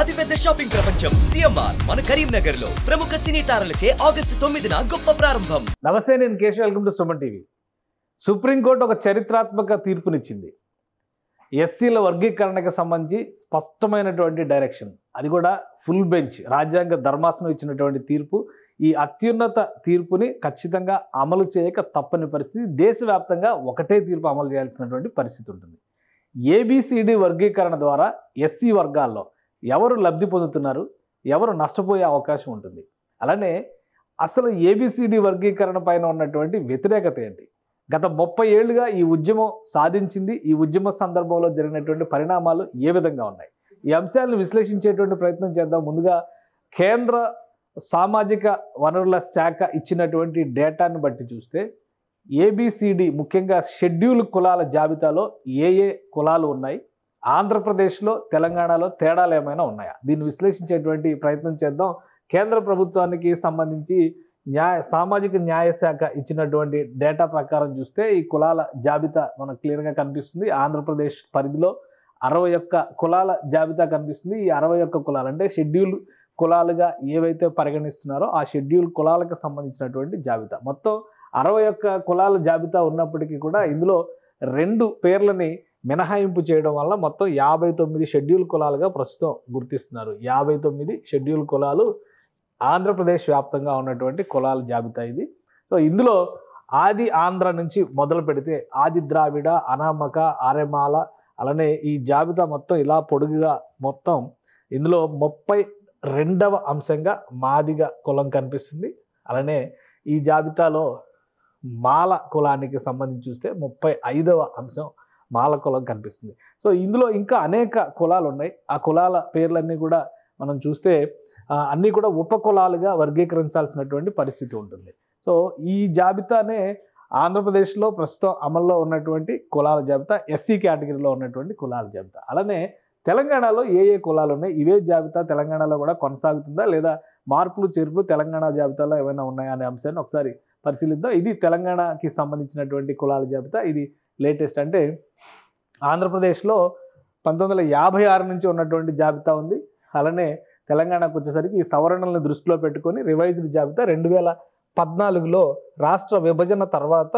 అతిపెద్ద షాపింగ్ ప్రపంచం సిఎంఆర్ మన కరీంనగర్ లో ప్రముఖ సినీ తారలచే ఆగస్టు తొమ్మిదిన గొప్ప ప్రారంభం నమస్తే నేను Keshav welcome to Suman TV Supreme Court ఒక చరిత్రాత్మక తీర్పునిచ్చింది ఎస్సీల వర్గీకరణకు సంబంధించి స్పష్టమైనటువంటి డైరెక్షన్ అది కూడా ఫుల్ బెంచ్ రాజ్యాంగ ధర్మాసనం ఇచ్చినటువంటి తీర్పు ఈ అత్యున్నత తీర్పుని ఖచ్చితంగా అమలు చేయక తప్పని పరిస్థితి దేశవ్యాప్తంగా ఒకటే తీర్పు అమలు చేయాల్సినటువంటి పరిస్థితి ఉంటుంది ఏబిసిడి వర్గీకరణ ద్వారా ఎస్సీ వర్గాల్లో ఎవరు లబ్ధి పొందుతున్నారు ఎవరు నష్టపోయే అవకాశం ఉంటుంది అలానే అసలు ఏబిసిడి వర్గీకరణ పైన ఉన్నటువంటి వ్యతిరేకత ఏంటి గత ముప్పై ఏళ్ళుగా ఈ ఉద్యమం సాధించింది ఈ ఉద్యమ సందర్భంలో జరిగినటువంటి పరిణామాలు ఏ విధంగా ఉన్నాయి ఈ అంశాలను విశ్లేషించేటువంటి ప్రయత్నం చేద్దాం ముందుగా కేంద్ర సామాజిక వనరుల శాఖ ఇచ్చినటువంటి డేటాను బట్టి చూస్తే ఏబిసిడి ముఖ్యంగా షెడ్యూల్ కులాల జాబితాలో ఏ ఏ కులాలు ఉన్నాయి ఆంధ్రప్రదేశ్లో తెలంగాణలో తేడాలు ఏమైనా ఉన్నాయా దీన్ని విశ్లేషించేటువంటి ప్రయత్నం చేద్దాం కేంద్ర ప్రభుత్వానికి సంబంధించి న్యాయ సామాజిక న్యాయ శాఖ ఇచ్చినటువంటి డేటా ప్రకారం చూస్తే ఈ కులాల జాబితా మనకు క్లియర్గా కనిపిస్తుంది ఆంధ్రప్రదేశ్ పరిధిలో అరవై ఒక్క కులాల జాబితా కనిపిస్తుంది ఈ అరవై ఒక్క కులాలు అంటే షెడ్యూల్ కులాలుగా ఏవైతే పరిగణిస్తున్నారో ఆ షెడ్యూల్ కులాలకు సంబంధించినటువంటి జాబితా మొత్తం అరవై ఒక్క కులాల జాబితా ఉన్నప్పటికీ కూడా ఇందులో రెండు పేర్లని మినహాయింపు చేయడం వల్ల మొత్తం యాభై తొమ్మిది షెడ్యూల్ కులాలుగా ప్రస్తుతం గుర్తిస్తున్నారు యాభై తొమ్మిది షెడ్యూల్ కులాలు ఆంధ్రప్రదేశ్ వ్యాప్తంగా ఉన్నటువంటి కులాల జాబితా ఇది సో ఇందులో ఆది ఆంధ్ర నుంచి మొదలు పెడితే ఆది ద్రావిడ అనామక ఆరెమాల అలానే ఈ జాబితా మొత్తం ఇలా పొడుగుగా మొత్తం ఇందులో ముప్పై రెండవ అంశంగా మాదిగ కులం కనిపిస్తుంది అలానే ఈ జాబితాలో మాల కులానికి సంబంధించి చూస్తే ముప్పై ఐదవ అంశం మాల కులం కనిపిస్తుంది సో ఇందులో ఇంకా అనేక కులాలు ఉన్నాయి ఆ కులాల పేర్లన్నీ కూడా మనం చూస్తే అన్నీ కూడా ఉపకులాలుగా వర్గీకరించాల్సినటువంటి పరిస్థితి ఉంటుంది సో ఈ జాబితానే ఆంధ్రప్రదేశ్లో ప్రస్తుతం అమల్లో ఉన్నటువంటి కులాల జాబితా ఎస్సీ కేటగిరీలో ఉన్నటువంటి కులాల జాబితా అలానే తెలంగాణలో ఏ ఏ కులాలు ఉన్నాయి ఇవే జాబితా తెలంగాణలో కూడా కొనసాగుతుందా లేదా మార్పులు చేర్పులు తెలంగాణ జాబితాలో ఏమైనా ఉన్నాయా అనే అంశాన్ని ఒకసారి పరిశీలిద్దాం ఇది తెలంగాణకి సంబంధించినటువంటి కులాల జాబితా ఇది లేటెస్ట్ అంటే ఆంధ్రప్రదేశ్లో పంతొమ్మిది వందల యాభై ఆరు నుంచి ఉన్నటువంటి జాబితా ఉంది అలానే తెలంగాణకు వచ్చేసరికి సవరణలను దృష్టిలో పెట్టుకొని రివైజ్డ్ జాబితా రెండు వేల పద్నాలుగులో రాష్ట్ర విభజన తర్వాత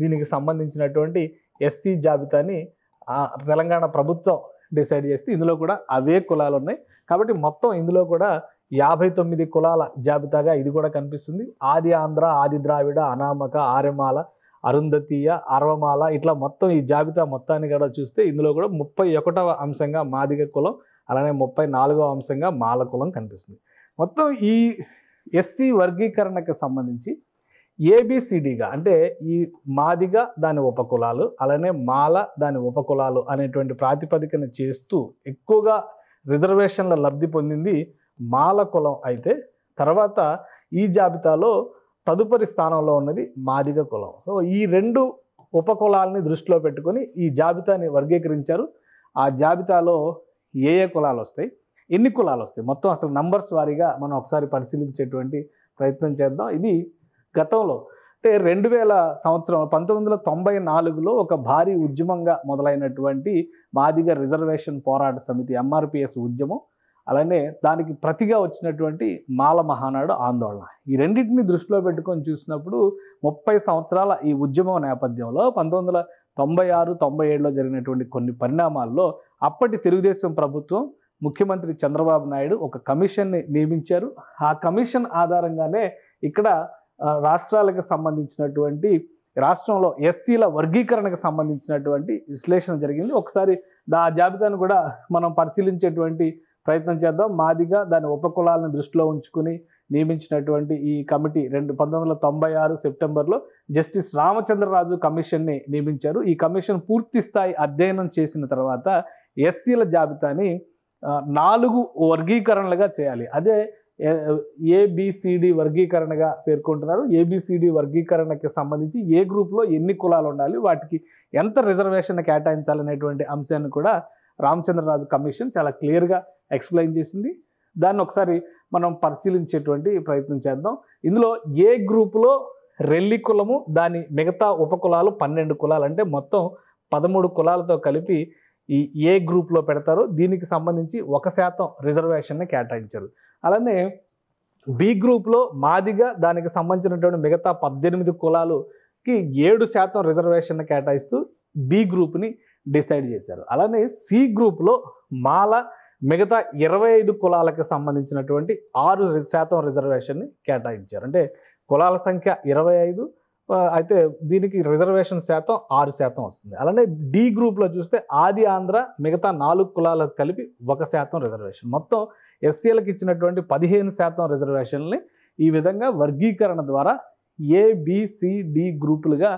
దీనికి సంబంధించినటువంటి ఎస్సీ జాబితాని తెలంగాణ ప్రభుత్వం డిసైడ్ చేస్తే ఇందులో కూడా అవే కులాలు ఉన్నాయి కాబట్టి మొత్తం ఇందులో కూడా యాభై తొమ్మిది కులాల జాబితాగా ఇది కూడా కనిపిస్తుంది ఆది ఆంధ్ర ఆది ద్రావిడ అనామక ఆరెమాల అరుంధతీయ అరవమాల ఇట్లా మొత్తం ఈ జాబితా మొత్తాన్ని కూడా చూస్తే ఇందులో కూడా ముప్పై ఒకటవ అంశంగా మాదిగ కులం అలానే ముప్పై నాలుగవ అంశంగా మాల కులం కనిపిస్తుంది మొత్తం ఈ ఎస్సీ వర్గీకరణకు సంబంధించి ఏబిసిడిగా అంటే ఈ మాదిగ దాని ఉపకులాలు అలానే మాల దాని ఉపకులాలు అనేటువంటి ప్రాతిపదికన చేస్తూ ఎక్కువగా రిజర్వేషన్ల లబ్ధి పొందింది మాల కులం అయితే తర్వాత ఈ జాబితాలో తదుపరి స్థానంలో ఉన్నది మాదిగ కులం సో ఈ రెండు ఉపకులాలని దృష్టిలో పెట్టుకొని ఈ జాబితాని వర్గీకరించారు ఆ జాబితాలో ఏ ఏ కులాలు వస్తాయి ఎన్ని కులాలు వస్తాయి మొత్తం అసలు నంబర్స్ వారీగా మనం ఒకసారి పరిశీలించేటువంటి ప్రయత్నం చేద్దాం ఇది గతంలో అంటే రెండు వేల సంవత్సరం పంతొమ్మిది వందల తొంభై నాలుగులో ఒక భారీ ఉద్యమంగా మొదలైనటువంటి మాదిగ రిజర్వేషన్ పోరాట సమితి ఎంఆర్పిఎస్ ఉద్యమం అలానే దానికి ప్రతిగా వచ్చినటువంటి మాల మహానాడు ఆందోళన ఈ రెండింటిని దృష్టిలో పెట్టుకొని చూసినప్పుడు ముప్పై సంవత్సరాల ఈ ఉద్యమం నేపథ్యంలో పంతొమ్మిది వందల తొంభై ఆరు తొంభై ఏడులో జరిగినటువంటి కొన్ని పరిణామాల్లో అప్పటి తెలుగుదేశం ప్రభుత్వం ముఖ్యమంత్రి చంద్రబాబు నాయుడు ఒక కమిషన్ని నియమించారు ఆ కమిషన్ ఆధారంగానే ఇక్కడ రాష్ట్రాలకు సంబంధించినటువంటి రాష్ట్రంలో ఎస్సీల వర్గీకరణకు సంబంధించినటువంటి విశ్లేషణ జరిగింది ఒకసారి ఆ జాబితాను కూడా మనం పరిశీలించేటువంటి ప్రయత్నం చేద్దాం మాదిగా దాని ఉపకులాలను దృష్టిలో ఉంచుకుని నియమించినటువంటి ఈ కమిటీ రెండు పంతొమ్మిది వందల తొంభై ఆరు సెప్టెంబర్లో జస్టిస్ రామచంద్రరాజు కమిషన్ని నియమించారు ఈ కమిషన్ పూర్తి స్థాయి అధ్యయనం చేసిన తర్వాత ఎస్సీల జాబితాని నాలుగు వర్గీకరణలుగా చేయాలి అదే ఏబిసిడి వర్గీకరణగా పేర్కొంటున్నారు ఏబిసిడి వర్గీకరణకి సంబంధించి ఏ గ్రూప్లో ఎన్ని కులాలు ఉండాలి వాటికి ఎంత రిజర్వేషన్ కేటాయించాలనేటువంటి అంశాన్ని కూడా రామచంద్రరాజు కమిషన్ చాలా క్లియర్గా ఎక్స్ప్లెయిన్ చేసింది దాన్ని ఒకసారి మనం పరిశీలించేటువంటి ప్రయత్నం చేద్దాం ఇందులో ఏ గ్రూపులో రెల్లి కులము దాని మిగతా ఉపకులాలు పన్నెండు కులాలు అంటే మొత్తం పదమూడు కులాలతో కలిపి ఈ ఏ గ్రూప్లో పెడతారో దీనికి సంబంధించి ఒక శాతం రిజర్వేషన్ని కేటాయించారు అలానే బి గ్రూప్లో మాదిగా దానికి సంబంధించినటువంటి మిగతా పద్దెనిమిది కులాలుకి ఏడు శాతం రిజర్వేషన్ని కేటాయిస్తూ బి గ్రూప్ని డిసైడ్ చేశారు అలానే సి గ్రూప్లో మాల మిగతా ఇరవై ఐదు కులాలకు సంబంధించినటువంటి ఆరు శాతం రిజర్వేషన్ని కేటాయించారు అంటే కులాల సంఖ్య ఇరవై ఐదు అయితే దీనికి రిజర్వేషన్ శాతం ఆరు శాతం వస్తుంది అలానే డి గ్రూప్లో చూస్తే ఆది ఆంధ్ర మిగతా నాలుగు కులాలకు కలిపి ఒక శాతం రిజర్వేషన్ మొత్తం ఎస్సీలకు ఇచ్చినటువంటి పదిహేను శాతం రిజర్వేషన్ని ఈ విధంగా వర్గీకరణ ద్వారా ఏబిసిడి గ్రూపులుగా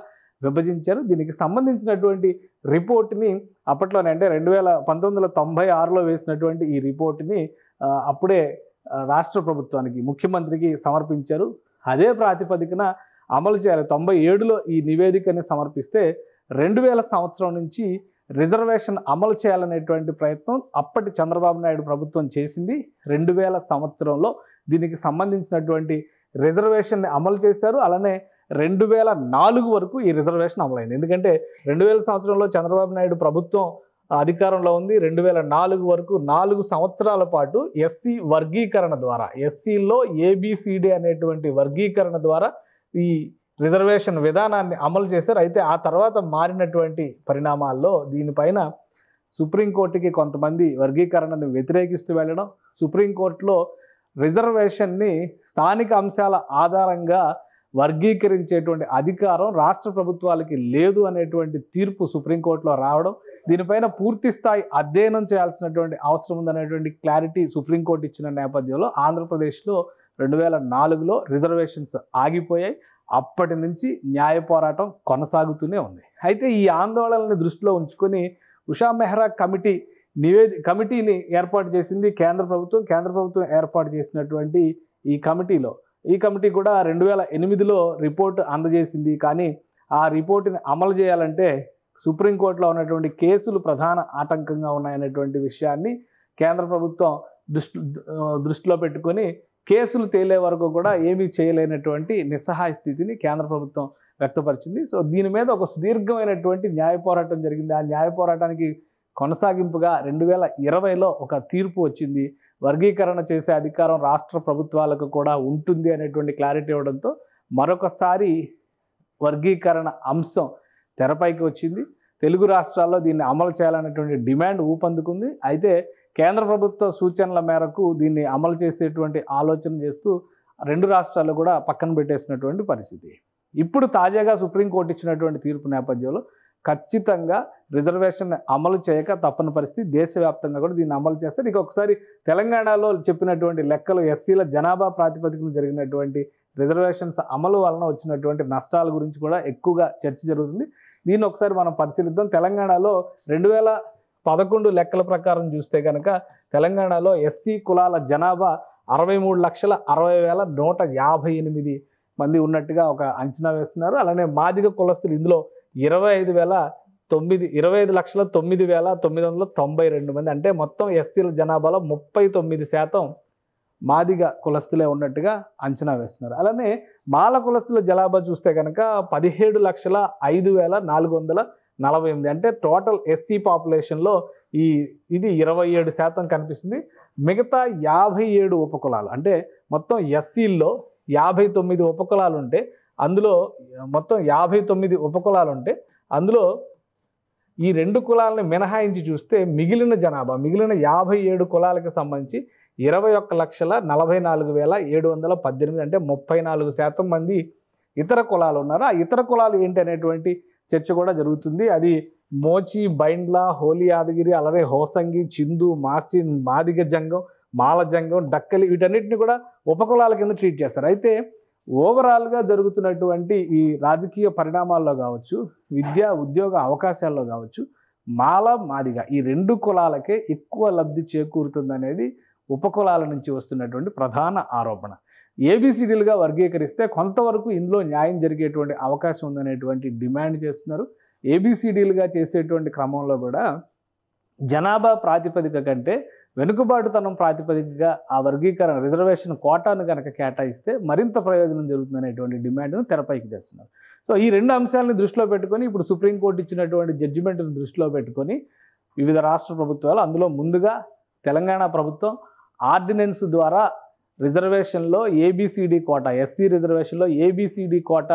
విభజించారు దీనికి సంబంధించినటువంటి రిపోర్ట్ని అప్పట్లోనే అంటే రెండు వేల పంతొమ్మిది వందల తొంభై ఆరులో వేసినటువంటి ఈ రిపోర్ట్ని అప్పుడే రాష్ట్ర ప్రభుత్వానికి ముఖ్యమంత్రికి సమర్పించారు అదే ప్రాతిపదికన అమలు చేయాలి తొంభై ఏడులో ఈ నివేదికని సమర్పిస్తే రెండు వేల సంవత్సరం నుంచి రిజర్వేషన్ అమలు చేయాలనేటువంటి ప్రయత్నం అప్పటి చంద్రబాబు నాయుడు ప్రభుత్వం చేసింది రెండు వేల సంవత్సరంలో దీనికి సంబంధించినటువంటి రిజర్వేషన్ని అమలు చేశారు అలానే రెండు వేల నాలుగు వరకు ఈ రిజర్వేషన్ అమలైంది ఎందుకంటే రెండు వేల సంవత్సరంలో చంద్రబాబు నాయుడు ప్రభుత్వం అధికారంలో ఉంది రెండు వేల నాలుగు వరకు నాలుగు సంవత్సరాల పాటు ఎస్సీ వర్గీకరణ ద్వారా ఎస్సీలో ఏబిసిడి అనేటువంటి వర్గీకరణ ద్వారా ఈ రిజర్వేషన్ విధానాన్ని అమలు చేశారు అయితే ఆ తర్వాత మారినటువంటి పరిణామాల్లో దీనిపైన సుప్రీంకోర్టుకి కొంతమంది వర్గీకరణను వ్యతిరేకిస్తూ వెళ్ళడం సుప్రీంకోర్టులో రిజర్వేషన్ని స్థానిక అంశాల ఆధారంగా వర్గీకరించేటువంటి అధికారం రాష్ట్ర ప్రభుత్వాలకి లేదు అనేటువంటి తీర్పు సుప్రీంకోర్టులో రావడం దీనిపైన పూర్తి స్థాయి అధ్యయనం చేయాల్సినటువంటి అవసరం ఉందనేటువంటి క్లారిటీ సుప్రీంకోర్టు ఇచ్చిన నేపథ్యంలో ఆంధ్రప్రదేశ్లో రెండు వేల నాలుగులో రిజర్వేషన్స్ ఆగిపోయాయి అప్పటి నుంచి న్యాయ పోరాటం కొనసాగుతూనే ఉంది అయితే ఈ ఆందోళనని దృష్టిలో ఉంచుకొని ఉషా మెహ్రా కమిటీ నివేది కమిటీని ఏర్పాటు చేసింది కేంద్ర ప్రభుత్వం కేంద్ర ప్రభుత్వం ఏర్పాటు చేసినటువంటి ఈ కమిటీలో ఈ కమిటీ కూడా రెండు వేల ఎనిమిదిలో రిపోర్ట్ అందజేసింది కానీ ఆ రిపోర్టుని అమలు చేయాలంటే సుప్రీంకోర్టులో ఉన్నటువంటి కేసులు ప్రధాన ఆటంకంగా ఉన్నాయనేటువంటి విషయాన్ని కేంద్ర ప్రభుత్వం దృష్టి దృష్టిలో పెట్టుకొని కేసులు తేలే వరకు కూడా ఏమీ చేయలేనటువంటి నిస్సహాయ స్థితిని కేంద్ర ప్రభుత్వం వ్యక్తపరిచింది సో దీని మీద ఒక సుదీర్ఘమైనటువంటి న్యాయ పోరాటం జరిగింది ఆ న్యాయ పోరాటానికి కొనసాగింపుగా రెండు వేల ఇరవైలో ఒక తీర్పు వచ్చింది వర్గీకరణ చేసే అధికారం రాష్ట్ర ప్రభుత్వాలకు కూడా ఉంటుంది అనేటువంటి క్లారిటీ ఇవ్వడంతో మరొకసారి వర్గీకరణ అంశం తెరపైకి వచ్చింది తెలుగు రాష్ట్రాల్లో దీన్ని అమలు చేయాలనేటువంటి డిమాండ్ ఊపందుకుంది అయితే కేంద్ర ప్రభుత్వ సూచనల మేరకు దీన్ని అమలు చేసేటువంటి ఆలోచన చేస్తూ రెండు రాష్ట్రాలు కూడా పక్కన పెట్టేసినటువంటి పరిస్థితి ఇప్పుడు తాజాగా సుప్రీంకోర్టు ఇచ్చినటువంటి తీర్పు నేపథ్యంలో ఖచ్చితంగా రిజర్వేషన్ అమలు చేయక తప్పని పరిస్థితి దేశవ్యాప్తంగా కూడా దీన్ని అమలు చేస్తారు ఇక ఒకసారి తెలంగాణలో చెప్పినటువంటి లెక్కలు ఎస్సీల జనాభా ప్రాతిపదికన జరిగినటువంటి రిజర్వేషన్స్ అమలు వలన వచ్చినటువంటి నష్టాల గురించి కూడా ఎక్కువగా చర్చ జరుగుతుంది దీన్ని ఒకసారి మనం పరిశీలిద్దాం తెలంగాణలో రెండు వేల పదకొండు లెక్కల ప్రకారం చూస్తే కనుక తెలంగాణలో ఎస్సీ కులాల జనాభా అరవై మూడు లక్షల అరవై వేల నూట యాభై ఎనిమిది మంది ఉన్నట్టుగా ఒక అంచనా వేస్తున్నారు అలానే మాదిగ కులస్తులు ఇందులో ఇరవై ఐదు వేల తొమ్మిది ఇరవై ఐదు లక్షల తొమ్మిది వేల తొమ్మిది వందల తొంభై రెండు మంది అంటే మొత్తం ఎస్సీల జనాభాలో ముప్పై తొమ్మిది శాతం మాదిగ కులస్తులే ఉన్నట్టుగా అంచనా వేస్తున్నారు అలానే మాల కులస్తుల జనాభా చూస్తే కనుక పదిహేడు లక్షల ఐదు వేల నాలుగు వందల నలభై ఎనిమిది అంటే టోటల్ ఎస్సీ పాపులేషన్లో ఈ ఇది ఇరవై ఏడు శాతం కనిపిస్తుంది మిగతా యాభై ఏడు ఉపకులాలు అంటే మొత్తం ఎస్సీల్లో యాభై తొమ్మిది ఉపకులాలు ఉంటే అందులో మొత్తం యాభై తొమ్మిది ఉపకులాలు ఉంటే అందులో ఈ రెండు కులాలను మినహాయించి చూస్తే మిగిలిన జనాభా మిగిలిన యాభై ఏడు కులాలకు సంబంధించి ఇరవై ఒక్క లక్షల నలభై నాలుగు వేల ఏడు వందల పద్దెనిమిది అంటే ముప్పై నాలుగు శాతం మంది ఇతర కులాలు ఉన్నారు ఆ ఇతర కులాలు ఏంటి అనేటువంటి చర్చ కూడా జరుగుతుంది అది మోచి బైండ్లా హోలీ యాదగిరి అలాగే హోసంగి చిందు మాస్టిన్ మాదిగ జంగం మాల జంగం డక్కలి వీటన్నిటిని కూడా ఉపకులాల కింద ట్రీట్ చేస్తారు అయితే ఓవరాల్గా జరుగుతున్నటువంటి ఈ రాజకీయ పరిణామాల్లో కావచ్చు విద్యా ఉద్యోగ అవకాశాల్లో కావచ్చు మాల మాదిగా ఈ రెండు కులాలకే ఎక్కువ లబ్ధి చేకూరుతుందనేది ఉపకులాల నుంచి వస్తున్నటువంటి ప్రధాన ఆరోపణ ఏబిసిడీలుగా వర్గీకరిస్తే కొంతవరకు ఇందులో న్యాయం జరిగేటువంటి అవకాశం ఉందనేటువంటి డిమాండ్ చేస్తున్నారు ఏబిసిడీలుగా చేసేటువంటి క్రమంలో కూడా జనాభా ప్రాతిపదిక కంటే వెనుకబాటుతనం ప్రాతిపదికగా ఆ వర్గీకరణ రిజర్వేషన్ కోటాను కనుక కేటాయిస్తే మరింత ప్రయోజనం జరుగుతుందనేటువంటి డిమాండ్ను తెరపైకి తెస్తున్నారు సో ఈ రెండు అంశాలను దృష్టిలో పెట్టుకొని ఇప్పుడు సుప్రీంకోర్టు ఇచ్చినటువంటి జడ్జిమెంట్ను దృష్టిలో పెట్టుకొని వివిధ రాష్ట్ర ప్రభుత్వాలు అందులో ముందుగా తెలంగాణ ప్రభుత్వం ఆర్డినెన్స్ ద్వారా రిజర్వేషన్లో ఏబిసిడి కోట ఎస్సీ రిజర్వేషన్లో ఏబిసిడి కోట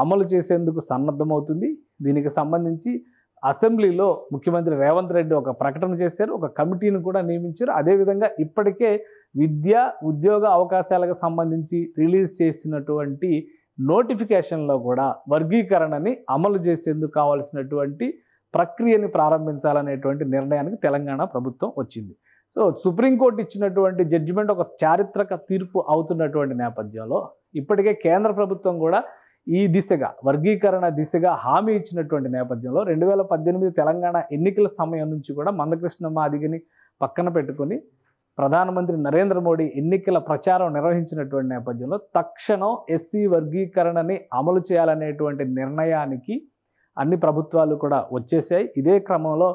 అమలు చేసేందుకు సన్నద్ధమవుతుంది దీనికి సంబంధించి అసెంబ్లీలో ముఖ్యమంత్రి రేవంత్ రెడ్డి ఒక ప్రకటన చేశారు ఒక కమిటీని కూడా నియమించారు అదేవిధంగా ఇప్పటికే విద్య ఉద్యోగ అవకాశాలకు సంబంధించి రిలీజ్ చేసినటువంటి నోటిఫికేషన్లో కూడా వర్గీకరణని అమలు చేసేందుకు కావాల్సినటువంటి ప్రక్రియని ప్రారంభించాలనేటువంటి నిర్ణయానికి తెలంగాణ ప్రభుత్వం వచ్చింది సో సుప్రీంకోర్టు ఇచ్చినటువంటి జడ్జిమెంట్ ఒక చారిత్రక తీర్పు అవుతున్నటువంటి నేపథ్యంలో ఇప్పటికే కేంద్ర ప్రభుత్వం కూడా ఈ దిశగా వర్గీకరణ దిశగా హామీ ఇచ్చినటువంటి నేపథ్యంలో రెండు వేల పద్దెనిమిది తెలంగాణ ఎన్నికల సమయం నుంచి కూడా మందకృష్ణ మాదిగిని పక్కన పెట్టుకుని ప్రధానమంత్రి నరేంద్ర మోడీ ఎన్నికల ప్రచారం నిర్వహించినటువంటి నేపథ్యంలో తక్షణం ఎస్సీ వర్గీకరణని అమలు చేయాలనేటువంటి నిర్ణయానికి అన్ని ప్రభుత్వాలు కూడా వచ్చేసాయి ఇదే క్రమంలో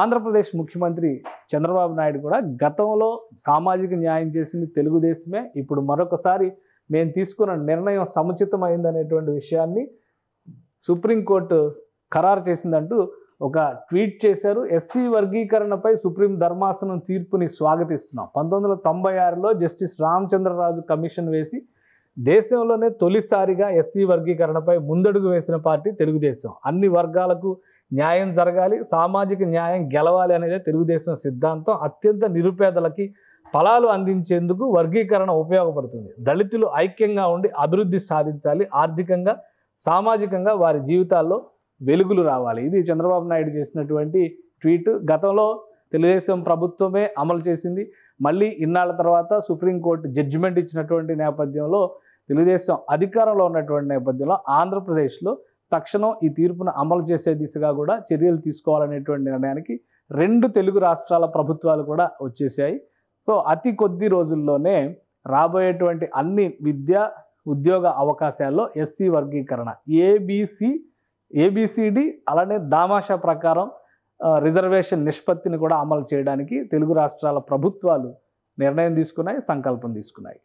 ఆంధ్రప్రదేశ్ ముఖ్యమంత్రి చంద్రబాబు నాయుడు కూడా గతంలో సామాజిక న్యాయం చేసింది తెలుగుదేశమే ఇప్పుడు మరొకసారి నేను తీసుకున్న నిర్ణయం సముచితమైందనేటువంటి విషయాన్ని సుప్రీంకోర్టు ఖరారు చేసిందంటూ ఒక ట్వీట్ చేశారు ఎస్సీ వర్గీకరణపై సుప్రీం ధర్మాసనం తీర్పుని స్వాగతిస్తున్నాం పంతొమ్మిది వందల తొంభై ఆరులో జస్టిస్ రామచంద్రరాజు కమిషన్ వేసి దేశంలోనే తొలిసారిగా ఎస్సీ వర్గీకరణపై ముందడుగు వేసిన పార్టీ తెలుగుదేశం అన్ని వర్గాలకు న్యాయం జరగాలి సామాజిక న్యాయం గెలవాలి అనేది తెలుగుదేశం సిద్ధాంతం అత్యంత నిరుపేదలకి ఫలాలు అందించేందుకు వర్గీకరణ ఉపయోగపడుతుంది దళితులు ఐక్యంగా ఉండి అభివృద్ధి సాధించాలి ఆర్థికంగా సామాజికంగా వారి జీవితాల్లో వెలుగులు రావాలి ఇది చంద్రబాబు నాయుడు చేసినటువంటి ట్వీట్ గతంలో తెలుగుదేశం ప్రభుత్వమే అమలు చేసింది మళ్ళీ ఇన్నాళ్ళ తర్వాత సుప్రీంకోర్టు జడ్జిమెంట్ ఇచ్చినటువంటి నేపథ్యంలో తెలుగుదేశం అధికారంలో ఉన్నటువంటి నేపథ్యంలో ఆంధ్రప్రదేశ్లో తక్షణం ఈ తీర్పును అమలు చేసే దిశగా కూడా చర్యలు తీసుకోవాలనేటువంటి నిర్ణయానికి రెండు తెలుగు రాష్ట్రాల ప్రభుత్వాలు కూడా వచ్చేసాయి సో అతి కొద్ది రోజుల్లోనే రాబోయేటువంటి అన్ని విద్య ఉద్యోగ అవకాశాల్లో ఎస్సీ వర్గీకరణ ఏబిసి ఏబిసిడి అలానే దామాషా ప్రకారం రిజర్వేషన్ నిష్పత్తిని కూడా అమలు చేయడానికి తెలుగు రాష్ట్రాల ప్రభుత్వాలు నిర్ణయం తీసుకున్నాయి సంకల్పం తీసుకున్నాయి